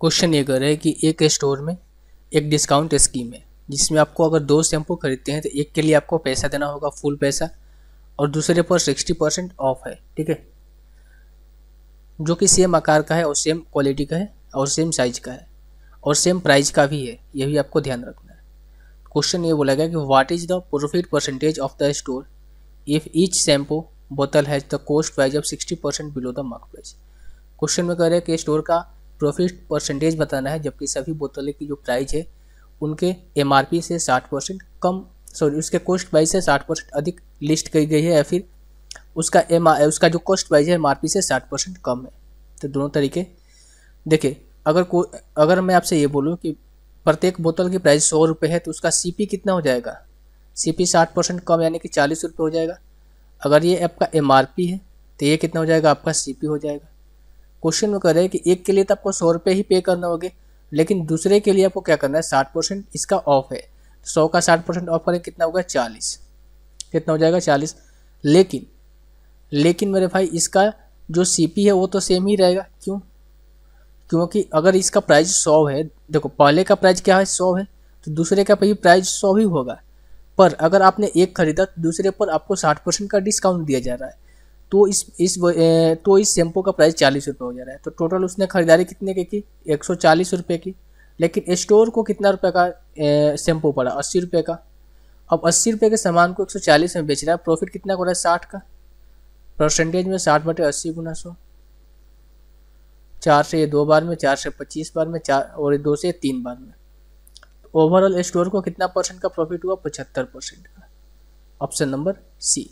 question ये कर रहे हैं कि एक स्टोर में एक डिस्काउंट स्कीम है जिसमें आपको अगर दो शैम्पू खरीदते हैं तो एक के लिए आपको पैसा देना होगा फुल पैसा और दूसरे पर सिक्सटी परसेंट ऑफ है ठीक है जो कि सेम आकार का है और सेम क्वालिटी का है और सेम साइज का है और सेम प्राइस का भी है यह भी आपको ध्यान रखना है क्वेश्चन ये बोला गया कि what is the profit percentage of the store if each shampoo बोतल has the cost price of sixty percent below the mark price question में कह रहे हैं कि स्टोर का प्रॉफिट परसेंटेज बताना है जबकि सभी बोतलें की जो प्राइस है उनके एम से साठ परसेंट कम सॉरी उसके कॉस्ट वाइज से साठ परसेंट अधिक लिस्ट की गई है या फिर उसका एम उसका जो कॉस्ट वाइज है एम से साठ परसेंट कम है तो दोनों तरीके देखिए अगर को अगर मैं आपसे ये बोलूँ कि प्रत्येक बोतल की प्राइस सौ रुपये है तो उसका सीपी कितना हो जाएगा सीपी साठ परसेंट कम यानी कि चालीस रुपये हो जाएगा अगर ये आपका एम है तो ये कितना हो जाएगा आपका सीपी हो जाएगा क्वेश्चन में कह रहे हैं कि एक के लिए तो आपको सौ रुपये ही पे करना होगा लेकिन दूसरे के लिए आपको क्या करना है साठ परसेंट इसका ऑफ है तो सौ का साठ परसेंट ऑफ करें कितना होगा चालीस कितना हो जाएगा चालीस लेकिन लेकिन मेरे भाई इसका जो सी है वो तो सेम ही रहेगा क्यों क्योंकि अगर इसका प्राइस सौ है देखो पहले का प्राइस क्या है सौ है तो दूसरे का भी प्राइस सौ ही होगा पर अगर आपने एक खरीदा तो दूसरे पर आपको साठ परसेंट का डिस्काउंट दिया जा रहा है तो इस इस तो इस शैम्पू का प्राइस चालीस रुपये हो जा रहा है तो टोटल उसने ख़रीदारी कितने की की एक सौ चालीस रुपये की लेकिन स्टोर को कितना रुपये का शैम्पू पड़ा अस्सी रुपये का अब अस्सी रुपये के सामान को एक सौ चालीस में बेच रहा है प्रॉफिट कितना हो रहा है साठ का परसेंटेज में साठ बटे अस्सी गुना सौ चार से ये दो बार में चार से पच्चीस बार में चार और दो से तीन बार में ओवरऑल स्टोर को कितना परसेंट का प्रॉफिट हुआ पचहत्तर परसेंट का ऑप्शन नंबर सी